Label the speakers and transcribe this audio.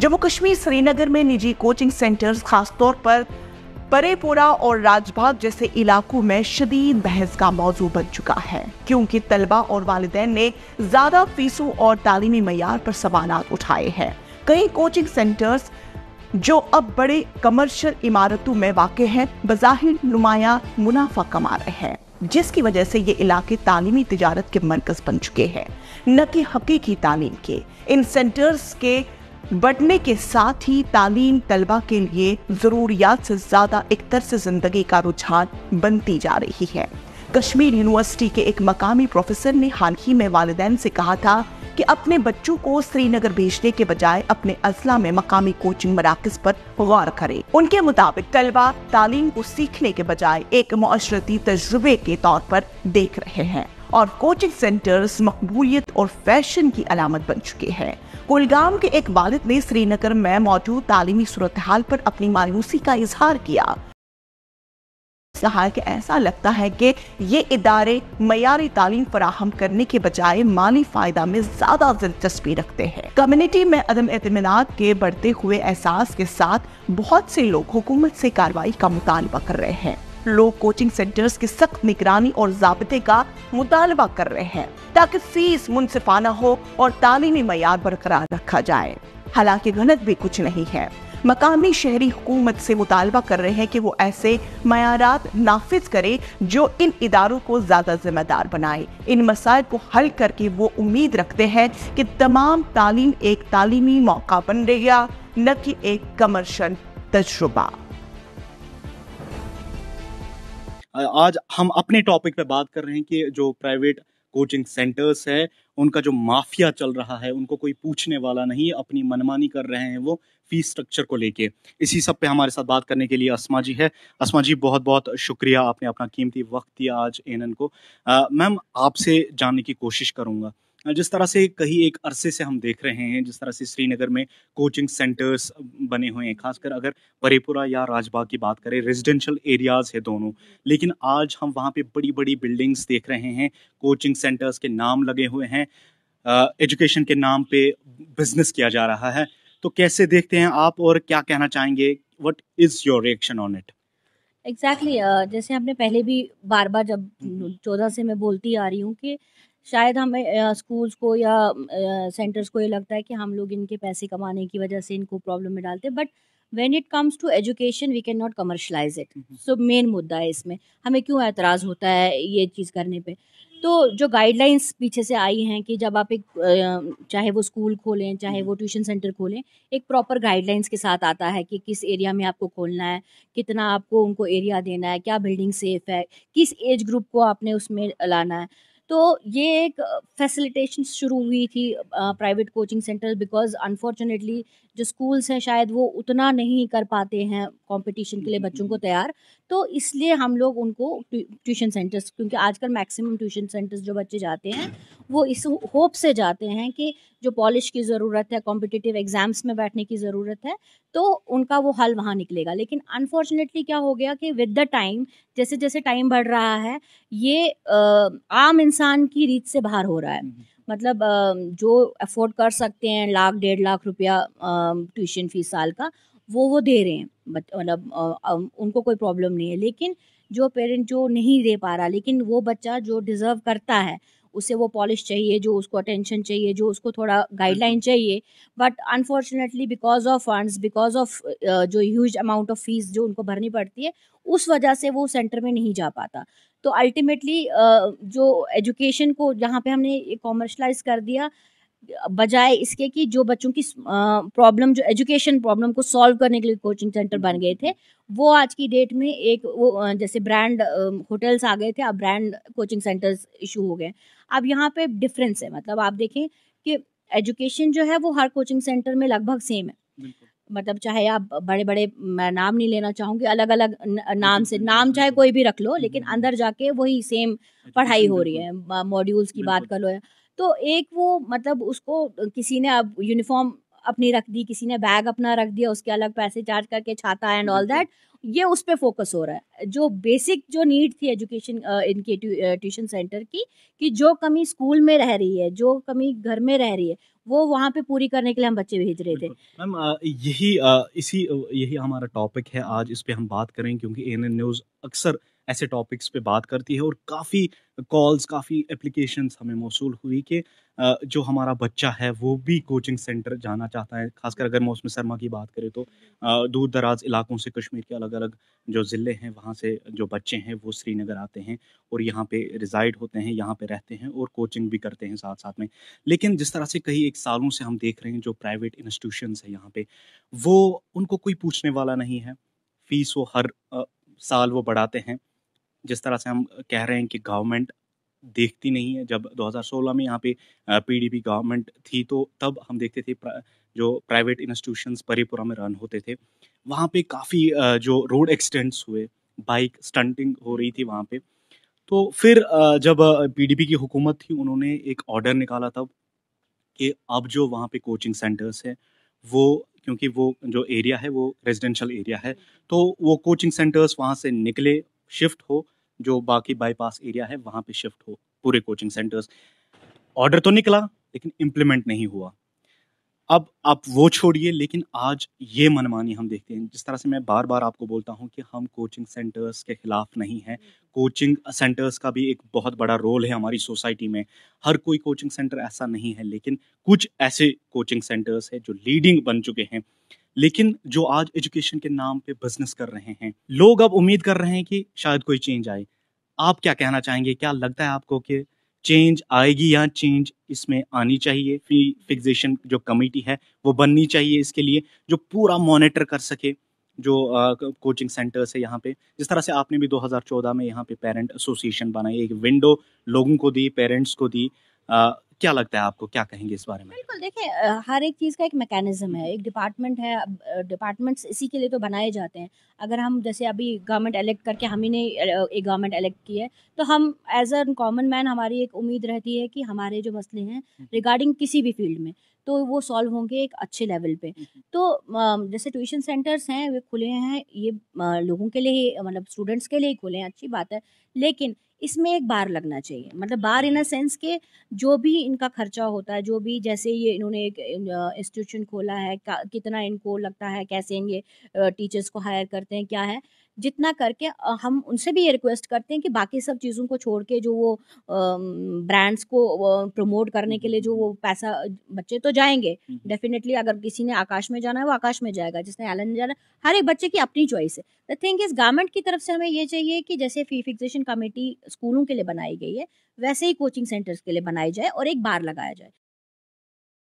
Speaker 1: जम्मू कश्मीर श्रीनगर में निजी coaching centres खासतौर पर परेपुरा और राजबाग जैसे इलाकों में शदीद बहस का मौजू बन चुका है क्योंकि तलबा और वालदेन ने ज्यादा फीसों और तालीमी मैार पर सवाल उठाए हैं कई कोचिंग सेंटर्स जो अब बड़े कमर्शियल इमारतों में वाक़ हैं बज़ाहिर नुमाया मुनाफा कमा रहे हैं जिसकी वजह से ये इलाके तालीमी तजारत के मरकज बन चुके हैं न कि हकीकी तालीम के इन सेंटर्स के बढ़ने के साथ ही तालीम तलबा के लिए ज़रूरियात से ज़्यादा एक से ज़िंदगी का रुझान बनती जा रही है कश्मीर यूनिवर्सिटी के एक मकामी प्रोफेसर ने हाल ही में वालदेन से कहा था कि अपने बच्चों को श्रीनगर भेजने के बजाय अपने अजला में मकामी कोचिंग मराकज पर गौर करें उनके मुताबिक तलबा तालीम को सीखने के बजाय एक माशरती तजुर्बे के तौर पर देख रहे हैं और कोचिंग सेंटर्स मकबूलियत और फैशन की अलामत बन चुके हैं कुलगाम के एक वालिद ने श्रीनगर में मौजूद तालीमी सूरत हाल पर अपनी मायूसी का इजहार किया कहा कि ऐसा लगता है कि ये इदारे मयारी तालीम फराहम करने के बजाय माली फ़ायदा में ज़्यादा दिलचस्पी रखते हैं कम्युनिटी में अदम अतमान के बढ़ते हुए एहसास के साथ बहुत से लोग हुकूमत से कार्रवाई का मुतालबा कर रहे हैं लोग कोचिंग सेंटर्स की सख्त निगरानी और जाबते का मुतालबा कर रहे हैं ताकि फीस मुनसिफाना हो और तालीमी मैार बरकरार रखा जाए हालांकि गलत भी कुछ नहीं है मकामी शहरी हुकूमत से मुतालबा कर रहे हैं कि वो ऐसे मैारा नाफिज करे जो इन इदारों को ज़्यादा जिम्मेदार बनाए इन मसाइल को हल करके वो उम्मीद रखते हैं कि तमाम तालीम एक तालीमी मौका बन रहेगा न कि एक कमर्शल तजुर्बा
Speaker 2: आज हम अपने टॉपिक पे बात कर रहे हैं कि जो प्राइवेट कोचिंग सेंटर्स है उनका जो माफिया चल रहा है उनको कोई पूछने वाला नहीं अपनी मनमानी कर रहे हैं वो फीस स्ट्रक्चर को लेके इसी सब पे हमारे साथ बात करने के लिए असमा जी है असमा जी बहुत बहुत शुक्रिया आपने अपना कीमती वक्त दिया आज एन को मैम आपसे जानने की कोशिश करूंगा जिस तरह से कहीं एक अरसे से हम देख रहे हैं जिस तरह से श्रीनगर में कोचिंग सेंटर्स बने हुए हैं खासकर अगर परेपुरा या राजबाग की बात करें रेजिडेंशियल एरियाज है दोनों लेकिन आज हम वहाँ पे बड़ी बड़ी बिल्डिंग्स देख रहे हैं कोचिंग सेंटर्स के नाम लगे हुए हैं एजुकेशन के नाम पे बिजनेस किया जा रहा है तो कैसे देखते हैं आप और क्या कहना चाहेंगे what is your reaction on it
Speaker 3: exactly जैसे आपने पहले भी बार बार जब हम्म। चौदह से मैं बोलती आ रही हूँ कि शायद हमें स्कूल्स को या सेंटर्स को ये लगता है कि हम लोग इनके पैसे कमाने की वजह से इनको प्रॉब्लम में डालते हैं but when it comes to education we can not commercialise it so main मुद्दा है इसमें हमें क्यों एतराज़ होता है ये चीज़ करने पर तो जो गाइडलाइंस पीछे से आई हैं कि जब आप एक चाहे वो स्कूल खोलें चाहे mm-hmm. वो ट्यूशन सेंटर खोलें एक प्रॉपर गाइडलाइंस के साथ आता है कि किस एरिया में आपको खोलना है कितना आपको उनको एरिया देना है क्या बिल्डिंग सेफ है किस एज ग्रुप को आपने उसमें लाना है तो ये एक फैसिलिटेशन शुरू हुई थी private coaching centre because unfortunately जो स्कूल्स हैं शायद वो उतना नहीं कर पाते हैं कंपटीशन के लिए हम्म, बच्चों को हम्म। तैयार तो इसलिए हम लोग उनको ट्यूशन सेंटर्स क्योंकि आजकल मैक्सिमम ट्यूशन सेंटर्स जो बच्चे जाते हैं वो इस होप से जाते हैं कि जो पॉलिश की ज़रूरत है कॉम्पिटिटिव एग्ज़ाम्स में बैठने की ज़रूरत है तो उनका वो हल वहाँ निकलेगा लेकिन अनफॉर्चुनेटली क्या हो गया कि विद द टाइम जैसे जैसे टाइम बढ़ रहा है ये आम इंसान की रीत से बाहर हो रहा है हम्म, हम्म। मतलब जो अफोर्ड कर सकते हैं लाख डेढ़ लाख रुपया ट्यूशन फीस साल का वो वो दे रहे हैं मतलब उनको कोई प्रॉब्लम नहीं है लेकिन जो पेरेंट जो नहीं दे पा रहा लेकिन वो बच्चा जो डिज़र्व करता है उसे वो पॉलिश चाहिए जो उसको अटेंशन चाहिए जो उसको थोड़ा गाइडलाइन चाहिए but unfortunately because of funds because of जो ह्यूज अमाउंट ऑफ फीस जो उनको भरनी पड़ती है उस वजह से वो सेंटर में नहीं जा पाता तो अल्टीमेटली जो एजुकेशन को जहाँ पे हमने कॉमर्शलाइज कर दिया बजाय इसके कि जो बच्चों की प्रॉब्लम जो एजुकेशन प्रॉब्लम को सॉल्व करने के लिए कोचिंग सेंटर बन गए थे वो आज की डेट में एक वो जैसे ब्रांड होटल्स आ गए थे अब ब्रांड कोचिंग सेंटर्स इशू हो गए अब यहाँ पे डिफरेंस है मतलब आप देखें कि एजुकेशन जो है वो हर कोचिंग सेंटर में लगभग सेम है मतलब चाहे आप बड़े बड़े नाम नहीं लेना चाहूंगी अलग अलग नाम से नाम चाहे कोई भी रख लो लेकिन अंदर जाके वही सेम अच्छा, पढ़ाई हो रही है मॉड्यूल्स की बात कर लो या तो एक वो मतलब उसको किसी ने अब यूनिफॉर्म अपनी रख दी किसी ने बैग अपना रख दिया उसके अलग पैसे चार्ज करके छाता एंड ऑल दैट ये उस पर फोकस हो रहा है जो बेसिक जो नीड थी एजुकेशन इनके ट्यूशन सेंटर की कि जो कमी स्कूल में रह रही है जो कमी घर में रह रही है वो वहाँ पे पूरी करने के लिए हम बच्चे भेज रहे थे मैम
Speaker 2: यही इसी यही हमारा टॉपिक है आज इस पर हम बात करें क्योंकि एन न्यूज़ अक्सर ऐसे टॉपिक्स पे बात करती है और काफ़ी कॉल्स काफ़ी एप्लीकेशन हमें मौसू हुई कि जो हमारा बच्चा है वो भी कोचिंग सेंटर जाना चाहता है खासकर अगर मौसम सरमा की बात करें तो दूर दराज इलाकों से कश्मीर के अलग अलग जो ज़िले हैं वहाँ से जो बच्चे हैं वो श्रीनगर आते हैं और यहाँ पे रिजाइड होते हैं यहाँ पे रहते हैं और कोचिंग भी करते हैं साथ साथ में लेकिन जिस तरह से कई एक सालों से हम देख रहे हैं जो प्राइवेट इंस्टीट्यूशन है यहाँ पर वो उनको कोई पूछने वाला नहीं है फीस वो हर साल वो बढ़ाते हैं जिस तरह से हम कह रहे हैं कि गवर्नमेंट देखती नहीं है जब 2016 में यहाँ पे पीडीपी गवर्नमेंट थी तो तब हम देखते थे जो प्राइवेट इंस्टीट्यूशंस परीपुरा में रन होते थे वहाँ पे काफ़ी जो रोड एक्सीडेंट्स हुए बाइक स्टंटिंग हो रही थी वहाँ पे तो फिर जब पीडीपी की हुकूमत थी उन्होंने एक ऑर्डर निकाला तब कि अब जो वहाँ पे कोचिंग सेंटर्स हैं वो क्योंकि वो जो एरिया है वो रेजिडेंशियल एरिया है तो वो कोचिंग सेंटर्स वहाँ से निकले शिफ्ट हो जो बाकी बाईपास एरिया है वहाँ पे शिफ्ट हो पूरे कोचिंग सेंटर्स ऑर्डर तो निकला लेकिन इम्प्लीमेंट नहीं हुआ अब आप वो छोड़िए लेकिन आज ये मनमानी हम देखते हैं जिस तरह से मैं बार बार आपको बोलता हूँ कि हम कोचिंग सेंटर्स के खिलाफ नहीं हैं कोचिंग सेंटर्स का भी एक बहुत बड़ा रोल है हमारी सोसाइटी में हर कोई कोचिंग सेंटर ऐसा नहीं है लेकिन कुछ ऐसे कोचिंग सेंटर्स है जो लीडिंग बन चुके हैं लेकिन जो आज एजुकेशन के नाम पे बिजनेस कर रहे हैं लोग अब उम्मीद कर रहे हैं कि शायद कोई चेंज आए आप क्या कहना चाहेंगे क्या लगता है आपको कि चेंज आएगी या चेंज इसमें आनी चाहिए फी फिक्सेशन जो कमेटी है वो बननी चाहिए इसके लिए जो पूरा मॉनिटर कर सके जो आ, कोचिंग सेंटर्स है यहाँ पे जिस तरह से आपने भी 2014 में यहाँ पे पेरेंट एसोसिएशन बनाई एक विंडो लोगों को दी पेरेंट्स को दी आ, क्या लगता है आपको क्या कहेंगे इस बारे में
Speaker 3: बिल्कुल देखिए हर एक चीज़ का एक मैकेनिज्म है एक डिपार्टमेंट है डिपार्टमेंट्स इसी के लिए तो बनाए जाते हैं अगर हम जैसे अभी गवर्नमेंट इलेक्ट करके हम ही ने एक गवर्नमेंट इलेक्ट की है तो हम एज अ कॉमन मैन हमारी एक उम्मीद रहती है कि हमारे जो मसले हैं रिगार्डिंग हम्म। किसी भी फील्ड में तो वो सॉल्व होंगे एक अच्छे लेवल पे हम्म। तो जैसे ट्यूशन सेंटर्स हैं वे खुले हैं ये लोगों के लिए मतलब स्टूडेंट्स के लिए ही खुले हैं अच्छी बात है लेकिन इसमें एक बार लगना चाहिए मतलब बार इन अ सेंस के जो भी इनका खर्चा होता है जो भी जैसे ये इन्होंने एक इंस्टीट्यूशन खोला है कितना इनको लगता है कैसे ये टीचर्स को हायर करते हैं क्या है जितना करके हम उनसे भी ये रिक्वेस्ट करते हैं कि बाकी सब चीज़ों को छोड़ के जो वो ब्रांड्स को प्रमोट करने के लिए जो वो पैसा बच्चे तो जाएंगे डेफिनेटली हम्म, हम्म। अगर किसी ने आकाश में जाना है वो आकाश में जाएगा जिसने एलन जाना हर एक बच्चे की अपनी चॉइस है द थिंग इज गवर्नमेंट की तरफ से हमें ये चाहिए कि जैसे फी फिक्सेशन कमेटी स्कूलों के लिए बनाई गई है वैसे ही कोचिंग सेंटर्स के लिए बनाई जाए और एक बार लगाया जाए